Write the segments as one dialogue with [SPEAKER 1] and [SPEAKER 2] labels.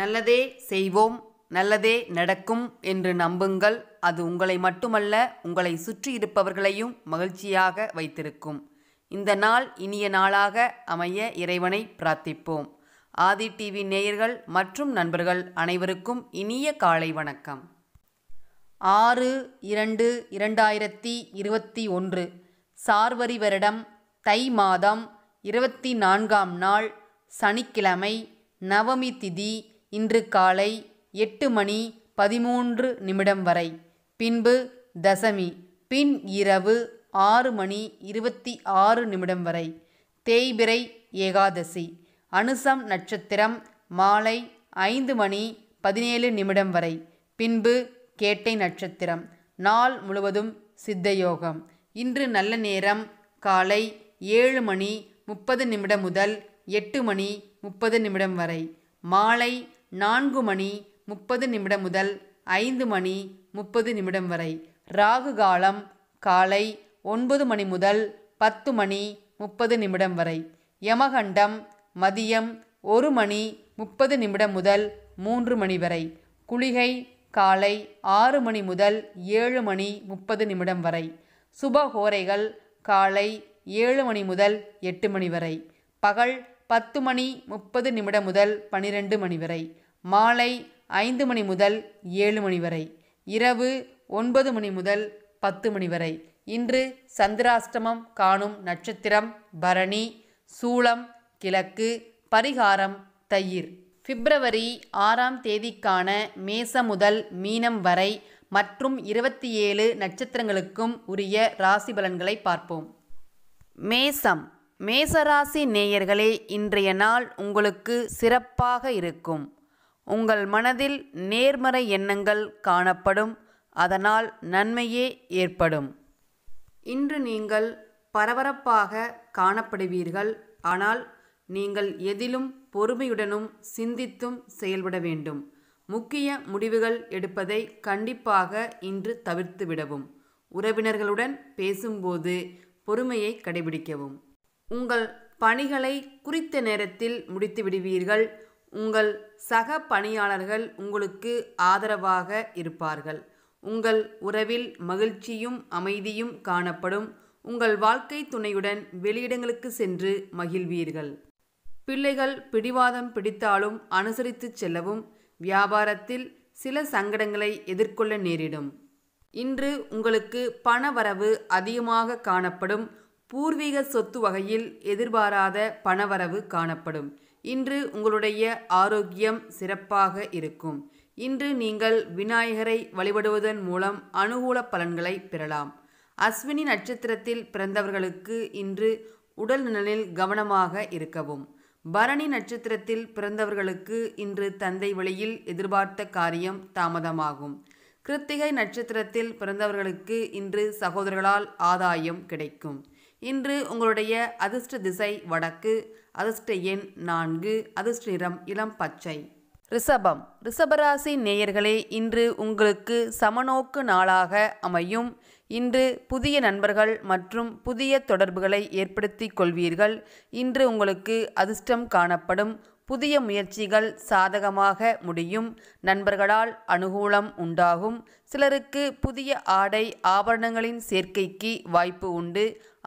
[SPEAKER 1] நல்லதே செய்வோம் நல்லதே நடக்கும் என்று நம்புங்கள் அது உங்களை மட்டுமல்ல உங்களை சுற்றி இருப்பவர்களையும் மகிழ்ச்சியாக வைத்திருக்கும் இந்த நாள் இனிய நாளாக அமைய இறைவனை பிரார்த்திப்போம் ஆதி டிவி நேயர்கள் மற்றும் நண்பர்கள் அனைவருக்கும் இனிய காலை வணக்கம் ஆறு இரண்டு இரண்டாயிரத்தி இருபத்தி ஒன்று சார்வரி வருடம் தை மாதம் இருபத்தி நான்காம் நாள் சனிக்கிழமை நவமி திதி இன்று காலை எட்டு மணி பதிமூன்று நிமிடம் வரை பின்பு தசமி பின் இரவு ஆறு மணி இருபத்தி ஆறு நிமிடம் வரை தேய்பிரை ஏகாதசி அனுசம் நட்சத்திரம் மாலை ஐந்து மணி பதினேழு நிமிடம் வரை பின்பு கேட்டை நட்சத்திரம் நாள் முழுவதும் சித்தயோகம் இன்று நல்ல நேரம் காலை ஏழு மணி முப்பது நிமிடம் முதல் எட்டு மணி முப்பது நிமிடம் வரை மாலை நான்கு மணி முப்பது நிமிடம் முதல் ஐந்து மணி முப்பது நிமிடம் வரை ராகு காலம் காலை ஒன்பது மணி முதல் பத்து மணி முப்பது நிமிடம் வரை யமகண்டம் மதியம் ஒரு மணி முப்பது நிமிடம் முதல் மூன்று மணி வரை குளிகை காலை ஆறு மணி முதல் ஏழு மணி முப்பது நிமிடம் வரை சுபகோரைகள் காலை ஏழு மணி முதல் எட்டு மணி வரை பகல் பத்து மணி முப்பது நிமிடம் முதல் பனிரெண்டு மணி வரை மாலை ஐந்து மணி முதல் ஏழு மணி வரை இரவு ஒன்பது மணி முதல் பத்து மணி வரை இன்று சந்திராஷ்டமம் காணும் நட்சத்திரம் பரணி சூளம் கிழக்கு பரிகாரம் தயிர் பிப்ரவரி ஆறாம் தேதிக்கான மேச முதல் மீனம் வரை மற்றும் இருபத்தி ஏழு நட்சத்திரங்களுக்கும் உரிய ராசி பலன்களை பார்ப்போம் மேசம் மேசராசி நேயர்களே இன்றைய நாள் உங்களுக்கு சிறப்பாக இருக்கும் உங்கள் மனதில் நேர்மறை எண்ணங்கள் காணப்படும் அதனால் நன்மையே ஏற்படும் இன்று நீங்கள் பரபரப்பாக காணப்படுவீர்கள் ஆனால் நீங்கள் எதிலும் பொறுமையுடனும் சிந்தித்தும் செயல்பட வேண்டும் முக்கிய முடிவுகள் எடுப்பதை கண்டிப்பாக இன்று தவிர்த்து விடவும் உறவினர்களுடன் பேசும்போது பொறுமையை கடைபிடிக்கவும் உங்கள் பணிகளை குறித்த நேரத்தில் முடித்து விடுவீர்கள் உங்கள் சக பணியாளர்கள் உங்களுக்கு ஆதரவாக இருப்பார்கள் உங்கள் உறவில் மகிழ்ச்சியும் அமைதியும் காணப்படும் உங்கள் வாழ்க்கை துணையுடன் வெளியிடங்களுக்கு சென்று மகிழ்வீர்கள் பிள்ளைகள் பிடிவாதம் பிடித்தாலும் அனுசரித்து செல்லவும் வியாபாரத்தில் சில சங்கடங்களை எதிர்கொள்ள நேரிடும் இன்று உங்களுக்கு பணவரவு அதிகமாக காணப்படும் பூர்வீக சொத்து வகையில் எதிர்பாராத பணவரவு காணப்படும் இன்று உங்களுடைய ஆரோக்கியம் சிறப்பாக இருக்கும் இன்று நீங்கள் விநாயகரை வழிபடுவதன் மூலம் அனுகூல பலன்களை பெறலாம் அஸ்வினி நட்சத்திரத்தில் பிறந்தவர்களுக்கு இன்று உடல் நலனில் கவனமாக இருக்கவும் பரணி நட்சத்திரத்தில் பிறந்தவர்களுக்கு இன்று தந்தை வழியில் எதிர்பார்த்த காரியம் தாமதமாகும் கிருத்திகை நட்சத்திரத்தில் பிறந்தவர்களுக்கு இன்று சகோதரர்களால் ஆதாயம் கிடைக்கும் இன்று உங்களுடைய அதிர்ஷ்ட திசை வடக்கு அதிர்ஷ்ட எண் நான்கு அதிர்ஷ்ட நிறம் இளம் பச்சை ரிஷபம் ரிஷபராசி நேயர்களே இன்று உங்களுக்கு சமநோக்கு நாளாக அமையும் இன்று புதிய நண்பர்கள் மற்றும் புதிய தொடர்புகளை ஏற்படுத்தி கொள்வீர்கள் இன்று உங்களுக்கு அதிர்ஷ்டம் காணப்படும் புதிய முயற்சிகள் சாதகமாக முடியும் நண்பர்களால் அனுகூலம் உண்டாகும் சிலருக்கு புதிய ஆடை ஆபரணங்களின் சேர்க்கைக்கு வாய்ப்பு உண்டு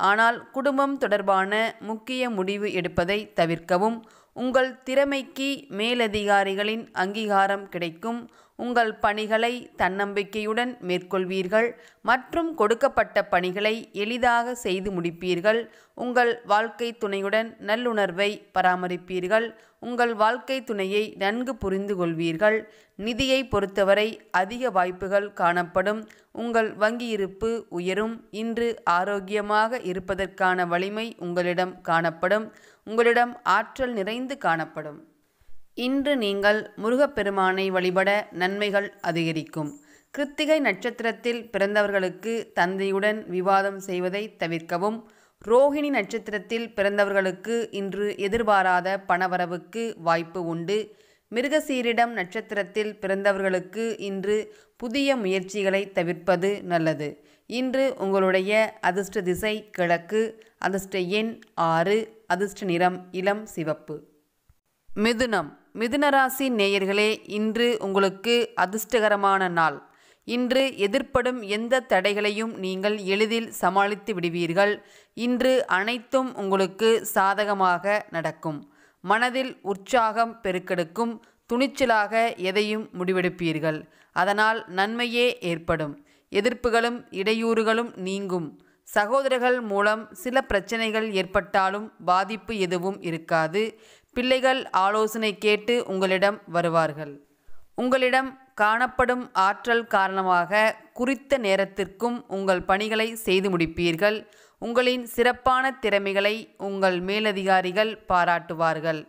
[SPEAKER 1] ஆனால் குடும்பம் தொடர்பான முக்கிய முடிவு எடுப்பதை தவிர்க்கவும் உங்கள் திறமைக்கு மேலதிகாரிகளின் அங்கீகாரம் கிடைக்கும் உங்கள் பணிகளை தன்னம்பிக்கையுடன் மேற்கொள்வீர்கள் மற்றும் கொடுக்கப்பட்ட பணிகளை எளிதாக செய்து முடிப்பீர்கள் உங்கள் வாழ்க்கை துணையுடன் நல்லுணர்வை பராமரிப்பீர்கள் உங்கள் வாழ்க்கை துணையை நன்கு புரிந்து கொள்வீர்கள் நிதியை பொறுத்தவரை அதிக வாய்ப்புகள் காணப்படும் உங்கள் வங்கி இருப்பு உயரும் இன்று ஆரோக்கியமாக இருப்பதற்கான வலிமை உங்களிடம் காணப்படும் உங்களிடம் ஆற்றல் நிறைந்து காணப்படும் இன்று நீங்கள் முருகப்பெருமானை வழிபட நன்மைகள் அதிகரிக்கும் கிருத்திகை நட்சத்திரத்தில் பிறந்தவர்களுக்கு தந்தையுடன் விவாதம் செய்வதை தவிர்க்கவும் ரோஹிணி நட்சத்திரத்தில் பிறந்தவர்களுக்கு இன்று எதிர்பாராத பணவரவுக்கு வாய்ப்பு உண்டு மிருகசீரிடம் நட்சத்திரத்தில் பிறந்தவர்களுக்கு இன்று புதிய முயற்சிகளை தவிர்ப்பது நல்லது இன்று உங்களுடைய அதிர்ஷ்ட திசை கிழக்கு அதிர்ஷ்ட எண் ஆறு அதிர்ஷ்ட நிறம் இளம் சிவப்பு மிதுனம் மிதுனராசி நேயர்களே இன்று உங்களுக்கு அதிர்ஷ்டகரமான நாள் இன்று எதிர்ப்படும் எந்த தடைகளையும் நீங்கள் எளிதில் சமாளித்து விடுவீர்கள் இன்று அனைத்தும் உங்களுக்கு சாதகமாக நடக்கும் மனதில் உற்சாகம் பெருக்கெடுக்கும் துணிச்சலாக எதையும் முடிவெடுப்பீர்கள் அதனால் நன்மையே ஏற்படும் எதிர்ப்புகளும் இடையூறுகளும் நீங்கும் சகோதரர்கள் மூலம் சில பிரச்சனைகள் ஏற்பட்டாலும் பாதிப்பு எதுவும் இருக்காது பிள்ளைகள் ஆலோசனை கேட்டு உங்களிடம் வருவார்கள் உங்களிடம் காணப்படும் ஆற்றல் காரணமாக குறித்த நேரத்திற்கும் உங்கள் பணிகளை செய்து முடிப்பீர்கள் உங்களின் சிறப்பான திறமைகளை உங்கள் மேலதிகாரிகள் பாராட்டுவார்கள்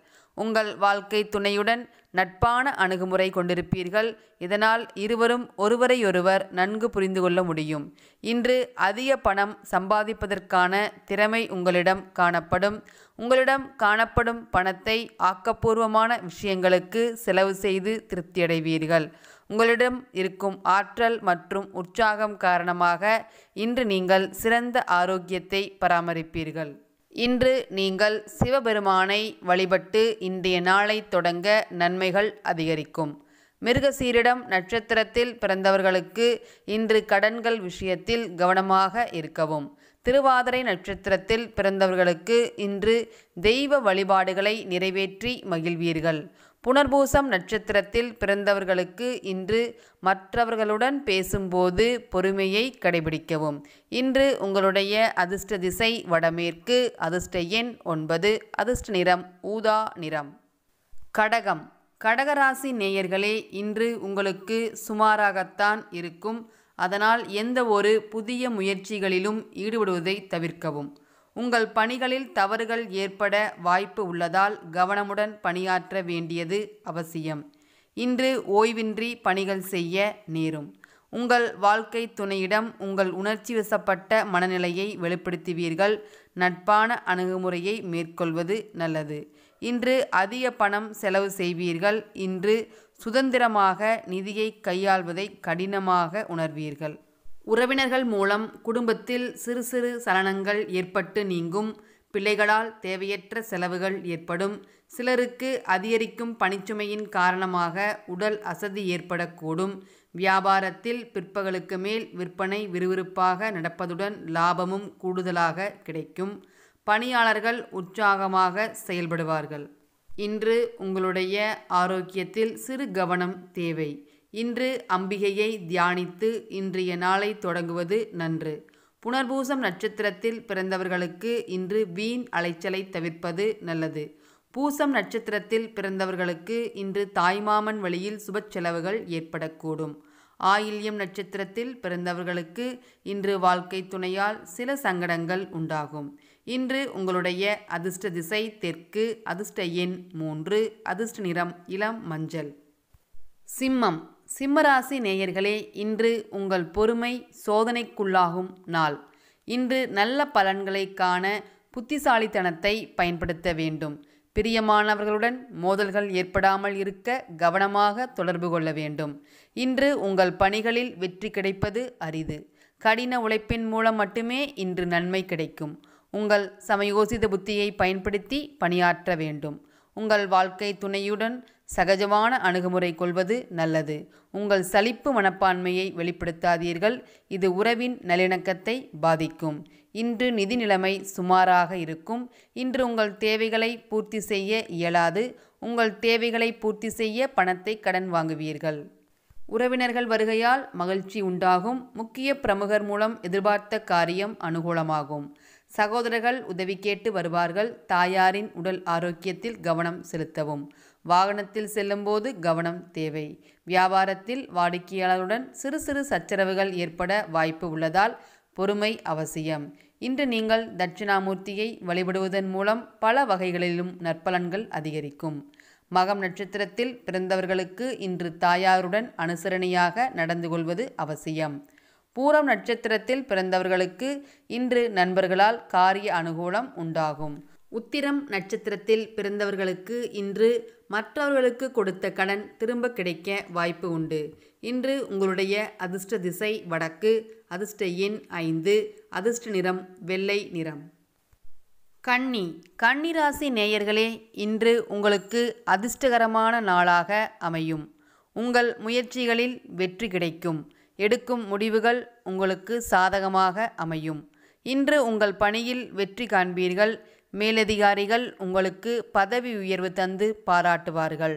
[SPEAKER 1] உங்கள் வாழ்க்கை துணையுடன் நட்பான அணுகுமுறை கொண்டிருப்பீர்கள் இதனால் இருவரும் ஒருவரையொருவர் நன்கு புரிந்து கொள்ள முடியும் இன்று அதிக பணம் சம்பாதிப்பதற்கான திறமை உங்களிடம் காணப்படும் உங்களிடம் காணப்படும் பணத்தை ஆக்கப்பூர்வமான விஷயங்களுக்கு செலவு செய்து திருப்தியடைவீர்கள் உங்களிடம் இருக்கும் ஆற்றல் மற்றும் உற்சாகம் காரணமாக இன்று நீங்கள் சிறந்த ஆரோக்கியத்தை பராமரிப்பீர்கள் இன்று நீங்கள் சிவபெருமானை வழிபட்டு இன்றைய நாளை தொடங்க நன்மைகள் அதிகரிக்கும் மிருகசீரிடம் நட்சத்திரத்தில் பிறந்தவர்களுக்கு இன்று கடன்கள் விஷயத்தில் கவனமாக இருக்கவும் திருவாதிரை நட்சத்திரத்தில் பிறந்தவர்களுக்கு இன்று தெய்வ வழிபாடுகளை நிறைவேற்றி மகிழ்வீர்கள் புனர்பூசம் நட்சத்திரத்தில் பிறந்தவர்களுக்கு இன்று மற்றவர்களுடன் பேசும்போது பொறுமையை கடைபிடிக்கவும் இன்று உங்களுடைய அதிர்ஷ்ட திசை வடமேற்கு அதிர்ஷ்ட எண் ஒன்பது அதிர்ஷ்ட நிறம் ஊதா நிறம் கடகம் கடகராசி நேயர்களே இன்று உங்களுக்கு சுமாராகத்தான் இருக்கும் அதனால் எந்த ஒரு புதிய முயற்சிகளிலும் ஈடுபடுவதை தவிர்க்கவும் உங்கள் பணிகளில் தவறுகள் ஏற்பட வாய்ப்பு உள்ளதால் கவனமுடன் பணியாற்ற வேண்டியது அவசியம் இன்று ஓய்வின்றி பணிகள் செய்ய நேரும் உங்கள் வாழ்க்கை துணையிடம் உங்கள் உணர்ச்சி வசப்பட்ட மனநிலையை வெளிப்படுத்துவீர்கள் நட்பான அணுகுமுறையை மேற்கொள்வது நல்லது இன்று அதிக பணம் செலவு செய்வீர்கள் இன்று சுதந்திரமாக நிதியை கையாள்வதை கடினமாக உணர்வீர்கள் உறவினர்கள் மூலம் குடும்பத்தில் சிறு சிறு சலனங்கள் ஏற்பட்டு நீங்கும் பிள்ளைகளால் தேவையற்ற செலவுகள் ஏற்படும் சிலருக்கு அதிகரிக்கும் பணிச்சுமையின் காரணமாக உடல் அசதி ஏற்படக்கூடும் வியாபாரத்தில் பிற்பகலுக்கு மேல் விற்பனை விறுவிறுப்பாக நடப்பதுடன் லாபமும் கூடுதலாக கிடைக்கும் பணியாளர்கள் உற்சாகமாக செயல்படுவார்கள் இன்று உங்களுடைய ஆரோக்கியத்தில் சிறு கவனம் தேவை இன்று அம்பிகையை தியானித்து இன்றைய நாளை தொடங்குவது நன்று புனர்பூசம் நட்சத்திரத்தில் பிறந்தவர்களுக்கு இன்று வீண் அலைச்சலை தவிர்ப்பது நல்லது பூசம் நட்சத்திரத்தில் பிறந்தவர்களுக்கு இன்று தாய்மாமன் வழியில் சுப செலவுகள் ஏற்படக்கூடும் ஆயில்யம் நட்சத்திரத்தில் பிறந்தவர்களுக்கு இன்று வாழ்க்கை துணையால் சில சங்கடங்கள் உண்டாகும் இன்று உங்களுடைய அதிர்ஷ்ட திசை தெற்கு அதிர்ஷ்ட எண் மூன்று அதிர்ஷ்ட நிறம் இளம் மஞ்சள் சிம்மம் சிம்மராசி நேயர்களே இன்று உங்கள் பொறுமை சோதனைக்குள்ளாகும் நாள் இன்று நல்ல பலன்களை காண புத்திசாலித்தனத்தை பயன்படுத்த வேண்டும் பிரியமானவர்களுடன் மோதல்கள் ஏற்படாமல் இருக்க கவனமாக தொடர்பு கொள்ள வேண்டும் இன்று உங்கள் பணிகளில் வெற்றி கிடைப்பது அரிது கடின உழைப்பின் மூலம் மட்டுமே இன்று நன்மை கிடைக்கும் உங்கள் சமயோசித புத்தியை பயன்படுத்தி பணியாற்ற வேண்டும் உங்கள் வாழ்க்கை துணையுடன் சகஜமான அணுகுமுறை கொள்வது நல்லது உங்கள் சலிப்பு மனப்பான்மையை வெளிப்படுத்தாதீர்கள் இது உறவின் நல்லிணக்கத்தை பாதிக்கும் இன்று நிதி நிலைமை சுமாராக இருக்கும் இன்று உங்கள் தேவைகளை பூர்த்தி செய்ய இயலாது உங்கள் தேவைகளை பூர்த்தி செய்ய பணத்தை கடன் வாங்குவீர்கள் உறவினர்கள் வருகையால் மகிழ்ச்சி உண்டாகும் முக்கிய பிரமுகர் மூலம் எதிர்பார்த்த காரியம் அனுகூலமாகும் சகோதரர்கள் உதவி கேட்டு வருவார்கள் தாயாரின் உடல் ஆரோக்கியத்தில் கவனம் செலுத்தவும் வாகனத்தில் செல்லும்போது கவனம் தேவை வியாபாரத்தில் வாடிக்கையாளருடன் சிறு சிறு சச்சரவுகள் ஏற்பட வாய்ப்பு உள்ளதால் பொறுமை அவசியம் இன்று நீங்கள் தட்சிணாமூர்த்தியை வழிபடுவதன் மூலம் பல வகைகளிலும் நற்பலன்கள் அதிகரிக்கும் மகம் நட்சத்திரத்தில் பிறந்தவர்களுக்கு இன்று தாயாருடன் அனுசரணையாக நடந்து கொள்வது அவசியம் பூரம் நட்சத்திரத்தில் பிறந்தவர்களுக்கு இன்று நண்பர்களால் காரிய அனுகூலம் உண்டாகும் உத்திரம் நட்சத்திரத்தில் பிறந்தவர்களுக்கு இன்று மற்றவர்களுக்கு கொடுத்த கடன் திரும்ப கிடைக்க வாய்ப்பு உண்டு இன்று உங்களுடைய அதிர்ஷ்ட திசை வடக்கு அதிர்ஷ்ட எண் ஐந்து அதிர்ஷ்ட நிறம் வெள்ளை நிறம் கன்னி கன்னிராசி நேயர்களே இன்று உங்களுக்கு அதிர்ஷ்டகரமான நாளாக அமையும் உங்கள் முயற்சிகளில் வெற்றி கிடைக்கும் எடுக்கும் முடிவுகள் உங்களுக்கு சாதகமாக அமையும் இன்று உங்கள் பணியில் வெற்றி காண்பீர்கள் மேலதிகாரிகள் உங்களுக்கு பதவி உயர்வு தந்து பாராட்டுவார்கள்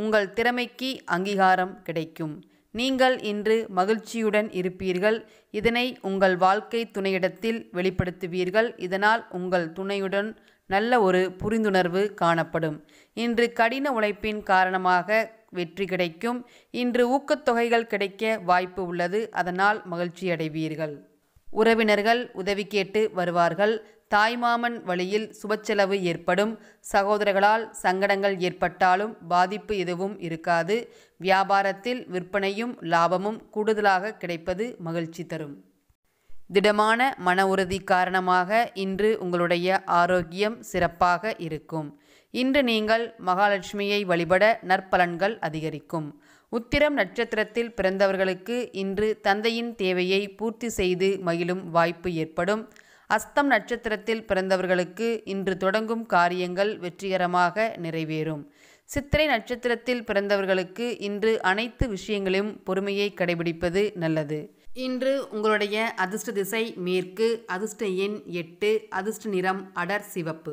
[SPEAKER 1] உங்கள் திறமைக்கு அங்கீகாரம் கிடைக்கும் நீங்கள் இன்று மகிழ்ச்சியுடன் இருப்பீர்கள் இதனை உங்கள் வாழ்க்கை துணையிடத்தில் வெளிப்படுத்துவீர்கள் இதனால் உங்கள் துணையுடன் நல்ல ஒரு புரிந்துணர்வு காணப்படும் இன்று கடின உழைப்பின் காரணமாக வெற்றி கிடைக்கும் இன்று ஊக்கத்தொகைகள் கிடைக்க வாய்ப்பு உள்ளது அதனால் மகிழ்ச்சி அடைவீர்கள் உறவினர்கள் உதவி கேட்டு வருவார்கள் தாய்மாமன் வழியில் சுபச்செலவு ஏற்படும் சகோதரர்களால் சங்கடங்கள் ஏற்பட்டாலும் பாதிப்பு எதுவும் இருக்காது வியாபாரத்தில் விற்பனையும் லாபமும் கூடுதலாக கிடைப்பது மகிழ்ச்சி தரும் திடமான மன உறுதி காரணமாக இன்று உங்களுடைய ஆரோக்கியம் சிறப்பாக இருக்கும் இன்று நீங்கள் மகாலட்சுமியை வழிபட நற்பலன்கள் அதிகரிக்கும் உத்திரம் நட்சத்திரத்தில் பிறந்தவர்களுக்கு இன்று தந்தையின் தேவையை பூர்த்தி செய்து மகிழும் வாய்ப்பு ஏற்படும் அஸ்தம் நட்சத்திரத்தில் பிறந்தவர்களுக்கு இன்று தொடங்கும் காரியங்கள் வெற்றிகரமாக நிறைவேறும் சித்திரை நட்சத்திரத்தில் பிறந்தவர்களுக்கு இன்று அனைத்து விஷயங்களையும் பொறுமையை கடைபிடிப்பது நல்லது இன்று உங்களுடைய அதிர்ஷ்ட திசை மேற்கு அதிர்ஷ்ட எண் எட்டு அதிர்ஷ்ட நிறம் அடர் சிவப்பு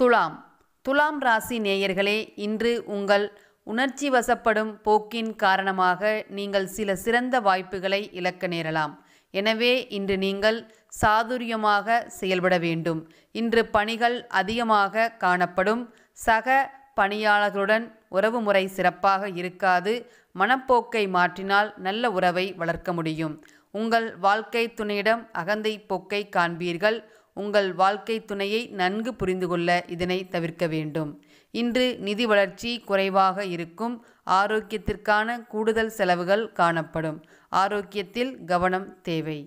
[SPEAKER 1] துலாம் துலாம் ராசி நேயர்களே இன்று உங்கள் உணர்ச்சி வசப்படும் போக்கின் காரணமாக நீங்கள் சில சிறந்த வாய்ப்புகளை இழக்க நேரலாம் எனவே இன்று நீங்கள் சாதுரியமாக செயல்பட வேண்டும் இன்று பணிகள் அதிகமாக காணப்படும் சக பணியாளர்களுடன் உறவு முறை சிறப்பாக இருக்காது மனப்போக்கை மாற்றினால் நல்ல உறவை வளர்க்க முடியும் உங்கள் வாழ்க்கை துணையிடம் அகந்தை போக்கை காண்பீர்கள் உங்கள் வாழ்க்கை துணையை நன்கு புரிந்து கொள்ள இதனை தவிர்க்க வேண்டும் இன்று நிதி வளர்ச்சி குறைவாக இருக்கும் ஆரோக்கியத்திற்கான கூடுதல் செலவுகள் காணப்படும் ஆரோக்கியத்தில் கவனம் தேவை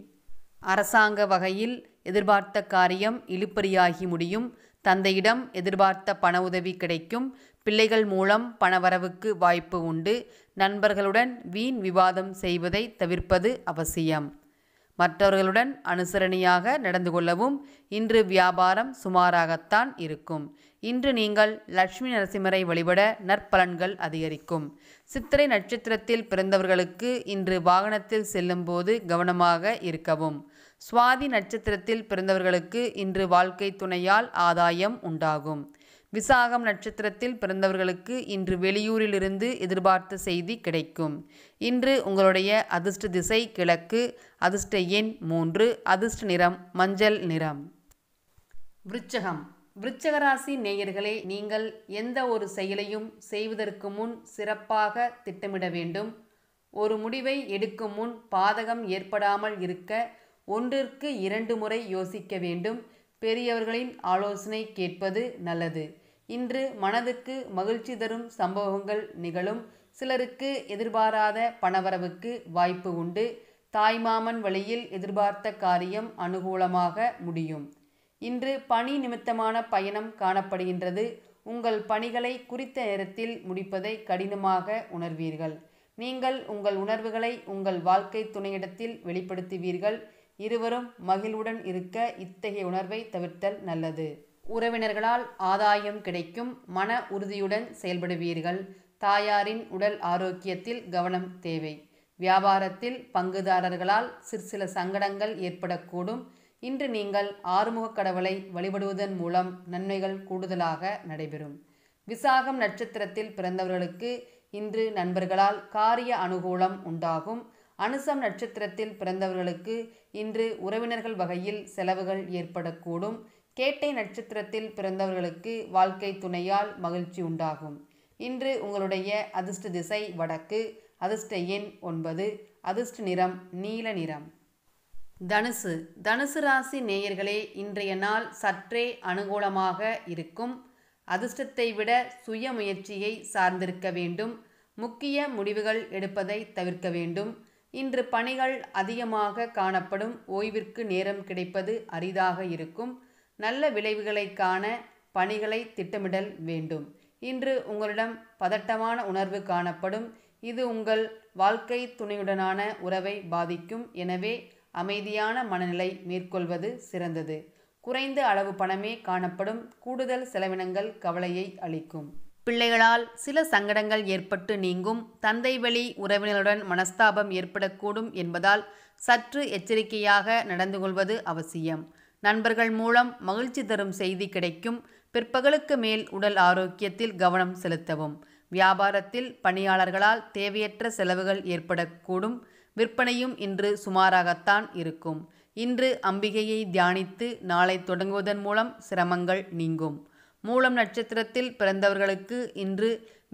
[SPEAKER 1] அரசாங்க வகையில் எதிர்பார்த்த காரியம் இழுப்பறியாகி முடியும் தந்தையிடம் எதிர்பார்த்த பண உதவி கிடைக்கும் பிள்ளைகள் மூலம் பணவரவுக்கு வாய்ப்பு உண்டு நண்பர்களுடன் வீண் விவாதம் செய்வதை தவிர்ப்பது அவசியம் மற்றவர்களுடன் அனுசரணியாக நடந்து கொள்ளவும் இன்று வியாபாரம் சுமாராகத்தான் இருக்கும் இன்று நீங்கள் லட்சுமி நரசிம்மரை வழிபட நற்பலன்கள் அதிகரிக்கும் சித்திரை நட்சத்திரத்தில் பிறந்தவர்களுக்கு இன்று வாகனத்தில் செல்லும்போது கவனமாக இருக்கவும் சுவாதி நட்சத்திரத்தில் பிறந்தவர்களுக்கு இன்று வாழ்க்கை துணையால் ஆதாயம் உண்டாகும் விசாகம் நட்சத்திரத்தில் பிறந்தவர்களுக்கு இன்று வெளியூரிலிருந்து எதிர்பார்த்த செய்தி கிடைக்கும் இன்று உங்களுடைய அதிர்ஷ்ட திசை கிழக்கு அதிர்ஷ்ட எண் மூன்று அதிர்ஷ்ட நிறம் மஞ்சள் நிறம் விருச்சகம் விருச்சகராசி நேயர்களே நீங்கள் எந்த ஒரு செயலையும் செய்வதற்கு முன் சிறப்பாக திட்டமிட வேண்டும் ஒரு முடிவை எடுக்கும் முன் பாதகம் ஏற்படாமல் இருக்க ஒன்றிற்கு இரண்டு முறை யோசிக்க வேண்டும் பெரியவர்களின் ஆலோசனை கேட்பது நல்லது இன்று மனதுக்கு மகிழ்ச்சி தரும் சம்பவங்கள் நிகழும் சிலருக்கு எதிர்பாராத பணவரவுக்கு வாய்ப்பு உண்டு தாய்மாமன் வழியில் எதிர்பார்த்த காரியம் அனுகூலமாக முடியும் இன்று பணி நிமித்தமான பயணம் காணப்படுகின்றது உங்கள் பணிகளை குறித்த நேரத்தில் முடிப்பதை கடினமாக உணர்வீர்கள் நீங்கள் உங்கள் உணர்வுகளை உங்கள் வாழ்க்கை துணையிடத்தில் வெளிப்படுத்துவீர்கள் இருவரும் மகிழ்வுடன் இருக்க இத்தகைய உணர்வை தவிர்த்தல் நல்லது உறவினர்களால் ஆதாயம் கிடைக்கும் மன உறுதியுடன் செயல்படுவீர்கள் தாயாரின் உடல் ஆரோக்கியத்தில் கவனம் தேவை வியாபாரத்தில் பங்குதாரர்களால் சிற்சில சங்கடங்கள் ஏற்படக்கூடும் இன்று நீங்கள் ஆறுமுக கடவுளை வழிபடுவதன் மூலம் நன்மைகள் கூடுதலாக நடைபெறும் விசாகம் நட்சத்திரத்தில் பிறந்தவர்களுக்கு இன்று நண்பர்களால் காரிய அனுகூலம் உண்டாகும் அனுசம் நட்சத்திரத்தில் பிறந்தவர்களுக்கு இன்று உறவினர்கள் வகையில் செலவுகள் ஏற்படக்கூடும் கேட்டை நட்சத்திரத்தில் பிறந்தவர்களுக்கு வாழ்க்கை துணையால் மகிழ்ச்சி உண்டாகும் இன்று உங்களுடைய அதிர்ஷ்ட திசை வடக்கு அதிர்ஷ்ட எண் ஒன்பது அதிர்ஷ்ட நிறம் நீல நிறம் தனுசு தனுசு ராசி நேயர்களே இன்றைய நாள் சற்றே அனுகூலமாக இருக்கும் அதிர்ஷ்டத்தை விட சுய முயற்சியை சார்ந்திருக்க வேண்டும் முக்கிய முடிவுகள் எடுப்பதை தவிர்க்க வேண்டும் இன்று பணிகள் அதிகமாக காணப்படும் ஓய்விற்கு நேரம் கிடைப்பது அரிதாக இருக்கும் நல்ல விளைவுகளைக்கான பணிகளை திட்டமிடல் வேண்டும் இன்று உங்களிடம் பதட்டமான உணர்வு காணப்படும் இது உங்கள் வாழ்க்கை துணையுடனான உறவை பாதிக்கும் எனவே அமைதியான மனநிலை மேற்கொள்வது சிறந்தது குறைந்த அளவு பணமே காணப்படும் கூடுதல் செலவினங்கள் கவலையை அளிக்கும் பிள்ளைகளால் சில சங்கடங்கள் ஏற்பட்டு நீங்கும் தந்தை வழி உறவினருடன் மனஸ்தாபம் ஏற்படக்கூடும் என்பதால் சற்று எச்சரிக்கையாக நடந்து கொள்வது அவசியம் நண்பர்கள் மூலம் மகிழ்ச்சி தரும் செய்தி கிடைக்கும் பிற்பகலுக்கு மேல் உடல் ஆரோக்கியத்தில் கவனம் செலுத்தவும் வியாபாரத்தில் பணியாளர்களால் தேவையற்ற செலவுகள் ஏற்படக்கூடும் விற்பனையும் இன்று சுமாராகத்தான் இருக்கும் இன்று அம்பிகையை தியானித்து நாளை தொடங்குவதன் மூலம் சிரமங்கள் நீங்கும் மூலம் நட்சத்திரத்தில் பிறந்தவர்களுக்கு இன்று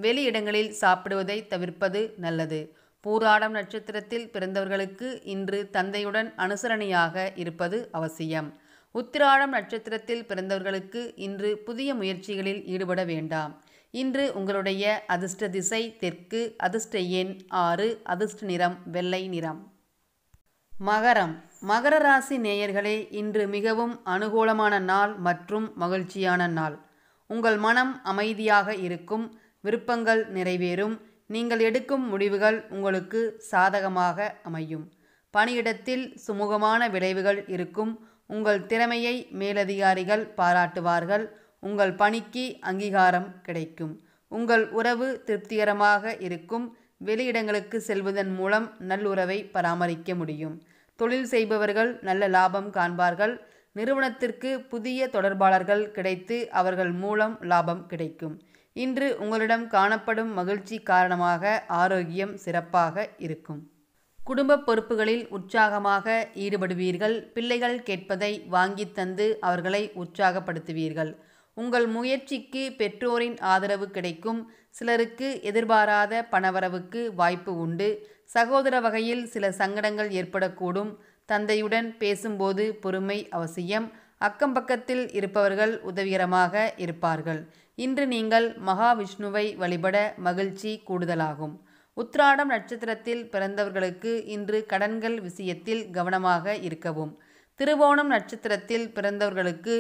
[SPEAKER 1] வெளி இடங்களில் சாப்பிடுவதை தவிர்ப்பது நல்லது பூராடம் நட்சத்திரத்தில் பிறந்தவர்களுக்கு இன்று தந்தையுடன் அனுசரணையாக இருப்பது அவசியம் உத்திராழம் நட்சத்திரத்தில் பிறந்தவர்களுக்கு இன்று புதிய முயற்சிகளில் ஈடுபட வேண்டாம் இன்று உங்களுடைய அதிர்ஷ்ட திசை தெற்கு அதிர்ஷ்ட எண் ஆறு அதிர்ஷ்ட நிறம் வெள்ளை நிறம் மகரம் மகர ராசி நேயர்களே இன்று மிகவும் அனுகூலமான நாள் மற்றும் மகிழ்ச்சியான நாள் உங்கள் மனம் அமைதியாக இருக்கும் விருப்பங்கள் நிறைவேறும் நீங்கள் எடுக்கும் முடிவுகள் உங்களுக்கு சாதகமாக அமையும் பணியிடத்தில் சுமூகமான விளைவுகள் இருக்கும் உங்கள் திறமையை மேலதிகாரிகள் பாராட்டுவார்கள் உங்கள் பணிக்கு அங்கீகாரம் கிடைக்கும் உங்கள் உறவு திருப்திகரமாக இருக்கும் வெளியிடங்களுக்கு செல்வதன் மூலம் நல்லுறவை பராமரிக்க முடியும் தொழில் செய்பவர்கள் நல்ல லாபம் காண்பார்கள் நிறுவனத்திற்கு புதிய தொடர்பாளர்கள் கிடைத்து அவர்கள் மூலம் லாபம் கிடைக்கும் இன்று உங்களிடம் காணப்படும் மகிழ்ச்சி காரணமாக ஆரோக்கியம் சிறப்பாக இருக்கும் குடும்ப பொறுப்புகளில் உற்சாகமாக ஈடுபடுவீர்கள் பிள்ளைகள் கேட்பதை வாங்கி தந்து அவர்களை உற்சாகப்படுத்துவீர்கள் உங்கள் முயற்சிக்கு பெற்றோரின் ஆதரவு கிடைக்கும் சிலருக்கு எதிர்பாராத பணவரவுக்கு வாய்ப்பு உண்டு சகோதர வகையில் சில சங்கடங்கள் ஏற்படக்கூடும் தந்தையுடன் பேசும்போது பொறுமை அவசியம் அக்கம்பக்கத்தில் இருப்பவர்கள் உதவிகரமாக இருப்பார்கள் இன்று நீங்கள் மகாவிஷ்ணுவை வழிபட மகிழ்ச்சி கூடுதலாகும் உத்ராடம் நட்சத்திரத்தில் பிறந்தவர்களுக்கு இன்று கடன்கள் விஷயத்தில் கவனமாக இருக்கவும் திருவோணம் நட்சத்திரத்தில் பிறந்தவர்களுக்கு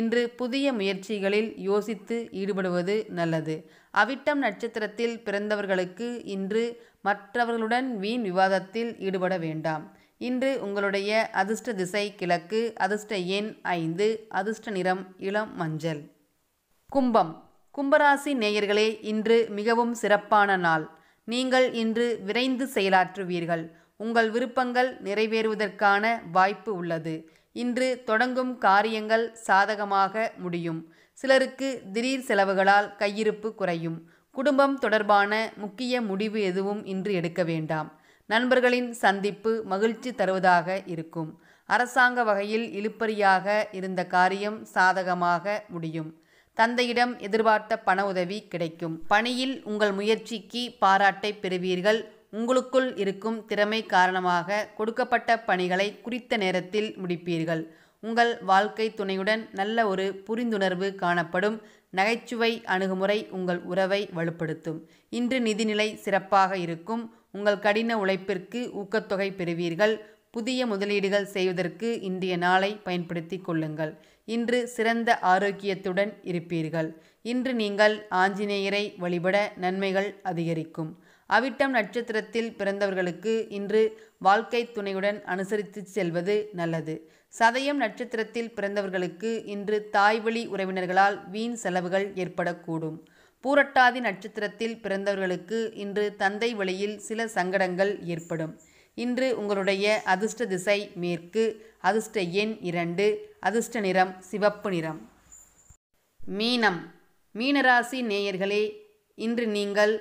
[SPEAKER 1] இன்று புதிய முயற்சிகளில் யோசித்து ஈடுபடுவது நல்லது அவிட்டம் நட்சத்திரத்தில் பிறந்தவர்களுக்கு இன்று மற்றவர்களுடன் வீண் விவாதத்தில் ஈடுபட வேண்டாம் இன்று உங்களுடைய அதிர்ஷ்ட திசை கிழக்கு அதிர்ஷ்ட எண் ஐந்து அதிர்ஷ்ட நிறம் இளம் மஞ்சள் கும்பம் கும்பராசி நேயர்களே இன்று மிகவும் சிறப்பான நாள் நீங்கள் இன்று விரைந்து செயலாற்றுவீர்கள் உங்கள் விருப்பங்கள் நிறைவேறுவதற்கான வாய்ப்பு உள்ளது இன்று தொடங்கும் காரியங்கள் சாதகமாக முடியும் சிலருக்கு திடீர் செலவுகளால் கையிருப்பு குறையும் குடும்பம் தொடர்பான முக்கிய முடிவு எதுவும் இன்று எடுக்க வேண்டாம் நண்பர்களின் சந்திப்பு மகிழ்ச்சி தருவதாக இருக்கும் அரசாங்க வகையில் இழுப்பறியாக இருந்த காரியம் சாதகமாக முடியும் தந்தையிடம் எதிர்பார்த்த பண உதவி கிடைக்கும் பணியில் உங்கள் முயற்சிக்கு பாராட்டை பெறுவீர்கள் உங்களுக்குள் இருக்கும் திறமை காரணமாக கொடுக்கப்பட்ட பணிகளை குறித்த நேரத்தில் முடிப்பீர்கள் உங்கள் வாழ்க்கை துணையுடன் நல்ல ஒரு புரிந்துணர்வு காணப்படும் நகைச்சுவை அணுகுமுறை உங்கள் உறவை வலுப்படுத்தும் இன்று நிதிநிலை சிறப்பாக இருக்கும் உங்கள் கடின உழைப்பிற்கு ஊக்கத்தொகை பெறுவீர்கள் புதிய முதலீடுகள் செய்வதற்கு இன்றைய நாளை பயன்படுத்தி கொள்ளுங்கள் இன்று சிறந்த ஆரோக்கியத்துடன் இருப்பீர்கள் இன்று நீங்கள் ஆஞ்சநேயரை வழிபட நன்மைகள் அதிகரிக்கும் அவிட்டம் நட்சத்திரத்தில் பிறந்தவர்களுக்கு இன்று வாழ்க்கை துணையுடன் அனுசரித்து செல்வது நல்லது சதயம் நட்சத்திரத்தில் பிறந்தவர்களுக்கு இன்று தாய்வழி உறவினர்களால் வீண் செலவுகள் ஏற்படக்கூடும் பூரட்டாதி நட்சத்திரத்தில் பிறந்தவர்களுக்கு இன்று தந்தை வழியில் சில சங்கடங்கள் ஏற்படும் இன்று உங்களுடைய அதிர்ஷ்ட திசை மேற்கு அதிர்ஷ்ட எண் இரண்டு அதிர்ஷ்ட நிறம் சிவப்பு நிறம் மீனம் மீனராசி நேயர்களே இன்று நீங்கள்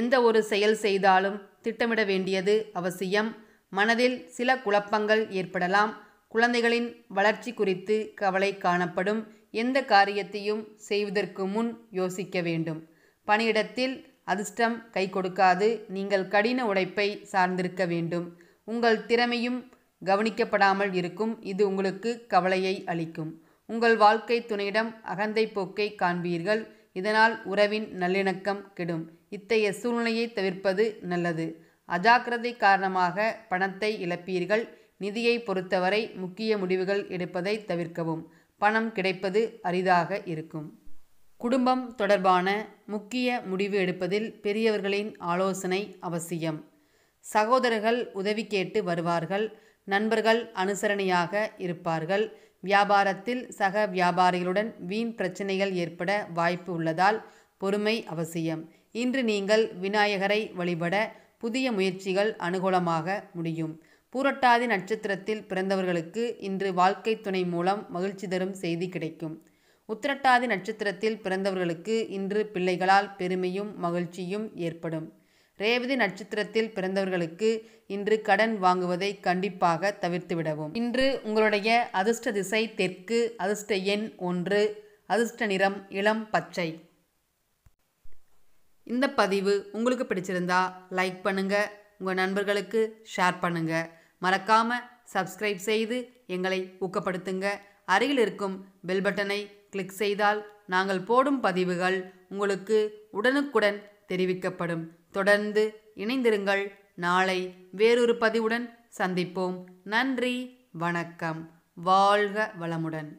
[SPEAKER 1] எந்த ஒரு செயல் செய்தாலும் திட்டமிட வேண்டியது அவசியம் மனதில் சில குழப்பங்கள் ஏற்படலாம் குழந்தைகளின் வளர்ச்சி குறித்து கவலை காணப்படும் எந்த காரியத்தையும் செய்வதற்கு முன் யோசிக்க வேண்டும் பணியிடத்தில் அதிர்ஷ்டம் கை கொடுக்காது நீங்கள் கடின உழைப்பை சார்ந்திருக்க வேண்டும் உங்கள் திறமையும் கவனிக்கப்படாமல் இருக்கும் இது உங்களுக்கு கவலையை அளிக்கும் உங்கள் வாழ்க்கை துணையிடம் அகந்தை போக்கை காண்பீர்கள் இதனால் உறவின் நல்லிணக்கம் கெடும் இத்தகைய சூழ்நிலையை தவிர்ப்பது நல்லது அஜாக்கிரதை காரணமாக பணத்தை இழப்பீர்கள் நிதியை பொறுத்தவரை முக்கிய முடிவுகள் எடுப்பதை தவிர்க்கவும் பணம் கிடைப்பது அரிதாக இருக்கும் குடும்பம் தொடர்பான முக்கிய முடிவு எடுப்பதில் பெரியவர்களின் ஆலோசனை அவசியம் சகோதரர்கள் உதவி கேட்டு வருவார்கள் நண்பர்கள் அனுசரணையாக இருப்பார்கள் வியாபாரத்தில் சக வியாபாரிகளுடன் வீண் பிரச்சனைகள் ஏற்பட வாய்ப்பு உள்ளதால் பொறுமை அவசியம் இன்று நீங்கள் விநாயகரை வழிபட புதிய முயற்சிகள் அனுகூலமாக முடியும் பூரட்டாதி நட்சத்திரத்தில் பிறந்தவர்களுக்கு இன்று வாழ்க்கை துணை மூலம் மகிழ்ச்சி தரும் செய்தி கிடைக்கும் உத்திரட்டாதி நட்சத்திரத்தில் பிறந்தவர்களுக்கு இன்று பிள்ளைகளால் பெருமையும் மகிழ்ச்சியும் ஏற்படும் ரேவதி நட்சத்திரத்தில் பிறந்தவர்களுக்கு இன்று கடன் வாங்குவதை கண்டிப்பாக தவிர்த்துவிடவும் இன்று உங்களுடைய அதிர்ஷ்ட திசை தெற்கு அதிர்ஷ்ட எண் ஒன்று அதிர்ஷ்ட நிறம் இளம் பச்சை இந்த பதிவு உங்களுக்கு பிடிச்சிருந்தா லைக் பண்ணுங்கள் உங்கள் நண்பர்களுக்கு ஷேர் பண்ணுங்கள் மறக்காமல் சப்ஸ்கிரைப் செய்து எங்களை ஊக்கப்படுத்துங்க அருகில் இருக்கும் பெல் பட்டனை கிளிக் செய்தால் நாங்கள் போடும் பதிவுகள் உங்களுக்கு உடனுக்குடன் தெரிவிக்கப்படும் தொடர்ந்து இணைந்திருங்கள் நாளை வேறொரு பதிவுடன் சந்திப்போம் நன்றி வணக்கம் வாழ்க வளமுடன்